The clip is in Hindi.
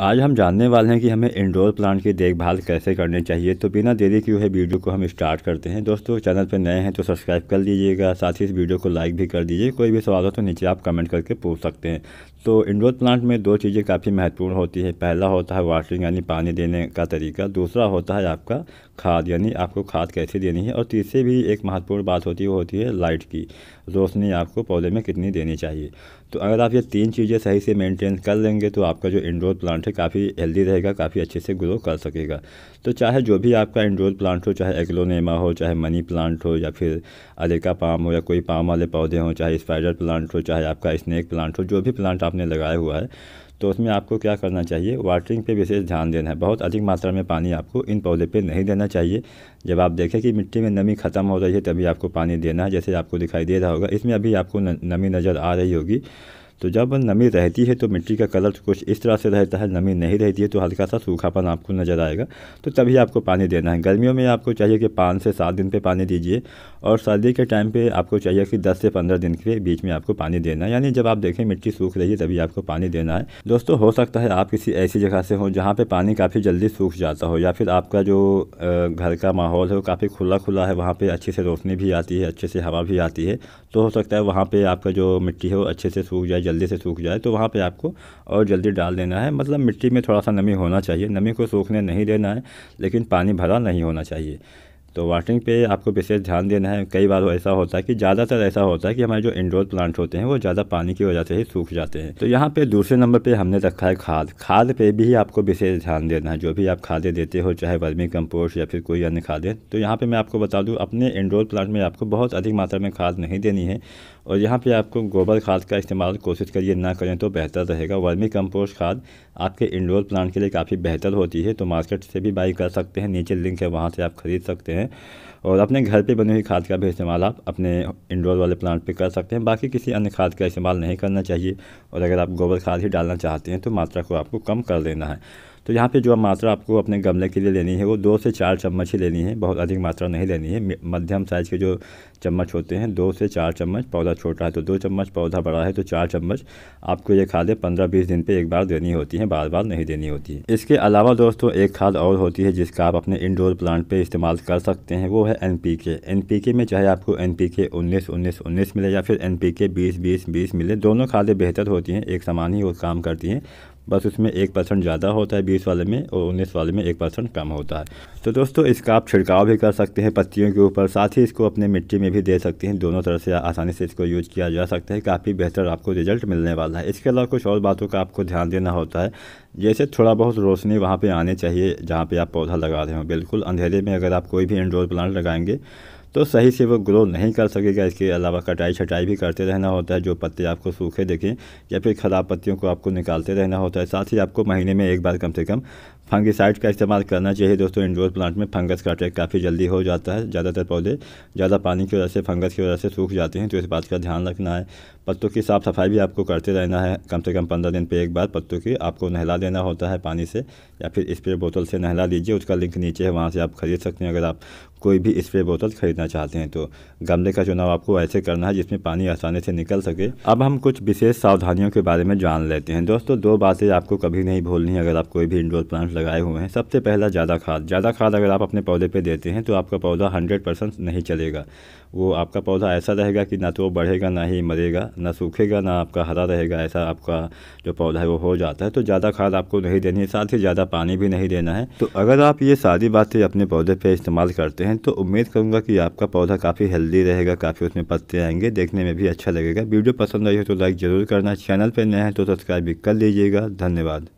आज हम जानने वाले हैं कि हमें इंडोर प्लांट की देखभाल कैसे करनी चाहिए तो बिना देरी किए हुए वीडियो को हम स्टार्ट करते हैं दोस्तों चैनल पर नए हैं तो सब्सक्राइब कर लीजिएगा साथ ही इस वीडियो को लाइक भी कर दीजिए कोई भी सवाल हो तो नीचे आप कमेंट करके पूछ सकते हैं तो इंडोर प्लांट में दो चीज़ें काफ़ी महत्वपूर्ण होती है पहला होता है वाटरिंग यानी पानी देने का तरीका दूसरा होता है आपका खाद यानी आपको खाद कैसे देनी है और तीसरी भी एक महत्वपूर्ण बात होती है वो होती है लाइट की रोशनी आपको पौधे में कितनी देनी चाहिए तो अगर आप ये तीन चीज़ें सही से मेनटेन कर लेंगे तो आपका जो इंडोर प्लांट प्लांट है काफ़ी हेल्दी रहेगा काफ़ी अच्छे से ग्रो कर सकेगा तो चाहे जो भी आपका इंडोर प्लांट हो चाहे एग्लोनेमा हो चाहे मनी प्लांट हो या फिर अलेका पाम हो या कोई पाम वाले पौधे हो चाहे स्पाइडर प्लांट हो चाहे आपका स्नैक प्लांट हो जो भी प्लांट आपने लगाया हुआ है तो उसमें आपको क्या करना चाहिए वाटरिंग पे विशेष ध्यान देना है बहुत अधिक मात्रा में पानी आपको इन पौधे पे नहीं देना चाहिए जब आप देखें कि मिट्टी में नमी ख़त्म हो रही है तभी आपको पानी देना है जैसे आपको दिखाई दे रहा होगा इसमें अभी आपको नमी नज़र आ रही होगी तो जब नमी रहती है तो मिट्टी का कलर कुछ इस तरह से रहता है नमी नहीं रहती है तो हल्का सा सूखापन आपको नज़र आएगा तो तभी आपको पानी देना है गर्मियों में आपको चाहिए कि पाँच से सात दिन पे पानी दीजिए और सर्दी के टाइम पे आपको चाहिए कि दस से पंद्रह दिन के बीच में आपको पानी देना है यानी जब आप देखें मिट्टी सूख रही है तभी आपको पानी देना है दोस्तों हो सकता है आप किसी ऐसी जगह से हों जहाँ पर पानी काफ़ी जल्दी सूख जाता हो या फिर आपका जो घर का माहौल है वो काफ़ी खुला खुला है वहाँ पर अच्छे से रोशनी भी आती है अच्छे से हवा भी आती है तो हो सकता है वहाँ पर आपका जो मिट्टी है वो अच्छे से सूख जाए जल्दी से सूख जाए तो वहाँ पे आपको और जल्दी डाल देना है मतलब मिट्टी में थोड़ा सा नमी होना चाहिए नमी को सूखने नहीं देना है लेकिन पानी भरा नहीं होना चाहिए तो वाटरिंग पे आपको विशेष ध्यान देना है कई बार ऐसा होता है कि ज़्यादातर ऐसा होता है कि हमारे जो इंडोर प्लांट होते हैं वो ज़्यादा पानी की वजह से ही सूख जाते हैं तो यहाँ पे दूसरे नंबर पे हमने रखा है खाद खाद पे भी आपको विशेष ध्यान देना है जो भी आप खादें देते हो चाहे वर्मी कम्पोस्ट या फिर कोई अन्य खादें तो यहाँ पर मैं आपको बता दूँ अपने इंडोर प्लांट में आपको बहुत अधिक मात्रा में खाद नहीं देनी है और यहाँ पर आपको गोबर खाद का इस्तेमाल कोशिश करिए ना करें तो बेहतर रहेगा वर्मी कम्पोस्ट खाद आपके इंडोर प्लांट के लिए काफ़ी बेहतर होती है तो मार्केट से भी बाई कर सकते हैं नीचे लिंक है वहाँ से आप खरीद सकते हैं हैं और अपने घर पे बनी हुई खाद का भी इस्तेमाल आप अपने इंडोर वाले प्लांट पे कर सकते हैं बाकी किसी अन्य खाद का इस्तेमाल नहीं करना चाहिए और अगर आप गोबर खाद ही डालना चाहते हैं तो मात्रा को आपको कम कर देना है तो यहाँ पे जो मात्रा आपको अपने गमले के लिए लेनी है वो दो से चार चम्मच ही लेनी है बहुत अधिक मात्रा नहीं लेनी है मध्यम साइज़ के जो चम्मच होते हैं दो से चार चम्मच पौधा छोटा है तो दो चम्मच पौधा बड़ा है तो चार चम्मच आपको ये खादें पंद्रह बीस दिन पर एक बार देनी होती हैं बार बार नहीं देनी होती है इसके अलावा दोस्तों एक खाद और होती है जिसका आप अपने इनडोर प्लांट पर इस्तेमाल कर सकते हैं वो है एन के में चाहे आपको एन पी के उन्नीस उन्नीस उन्नीस मिले या फिर एन पी के बीस बीस बीस मिले दोनों खादें बेहतर होती हैं एक समान ही वो काम करती हैं बस उसमें एक परसेंट ज़्यादा होता है बीस वाले में और उन्नीस वाले में एक परसेंट कम होता है तो दोस्तों इसका आप छिड़काव भी कर सकते हैं पत्तियों के ऊपर साथ ही इसको अपने मिट्टी में भी दे सकते हैं दोनों तरह से आसानी से इसको यूज किया जा सकता है काफ़ी बेहतर आपको रिजल्ट मिलने वाला है इसके अलावा कुछ और बातों का आपको ध्यान देना होता है जैसे थोड़ा बहुत रोशनी वहाँ पर आनी चाहिए जहाँ पर आप पौधा लगा रहे हो बिल्कुल अंधेरे में अगर आप कोई भी इंडोर प्लांट लगाएंगे तो सही से वो ग्रो नहीं कर सकेगा इसके अलावा कटाई छटाई भी करते रहना होता है जो पत्ते आपको सूखे देखें या फिर ख़राब पत्तियों को आपको निकालते रहना होता है साथ ही आपको महीने में एक बार कम से कम फंगिसाइड का इस्तेमाल करना चाहिए दोस्तों इंडोर प्लांट में फंगस का अटैक काफ़ी जल्दी हो जाता है ज़्यादातर पौधे ज़्यादा पानी की वजह से फंगस की वजह से सूख जाते हैं तो इस बात का ध्यान रखना है पत्तों की साफ़ सफाई भी आपको करते रहना है कम से कम पंद्रह दिन पर एक बार पत्तों की आपको नहला देना होता है पानी से या फिर स्प्रे बोतल से नहला दीजिए उसका लिंक नीचे है वहाँ से आप खरीद सकते हैं अगर आप कोई भी स्प्रे बोतल खरीदना चाहते हैं तो गमले का चुनाव आपको ऐसे करना है जिसमें पानी आसानी से निकल सके अब हम कुछ विशेष सावधानियों के बारे में जान लेते हैं दोस्तों दो बातें आपको कभी नहीं भूलनी अगर आप कोई भी इंडोर प्लांट लगाए हुए हैं सबसे पहला ज़्यादा खाद ज़्यादा खाद अगर आप अपने पौधे पे देते हैं तो आपका पौधा हंड्रेड परसेंट नहीं चलेगा वो आपका पौधा ऐसा रहेगा कि ना तो वो बढ़ेगा ना ही मरेगा ना सूखेगा ना आपका हरा रहेगा ऐसा आपका जो पौधा है वो हो जाता है तो ज़्यादा खाद आपको नहीं देनी है साथ ही ज़्यादा पानी भी नहीं देना है तो अगर आप ये सारी बातें अपने पौधे पर इस्तेमाल करते हैं तो उम्मीद करूँगा कि आपका पौधा काफ़ी हेल्दी रहेगा काफ़ी उसमें पत्ते आएंगे देखने में भी अच्छा लगेगा वीडियो पसंद आई हो तो लाइक ज़रूर करना चैनल पर नए हैं तो सब्सक्राइब भी कर लीजिएगा धन्यवाद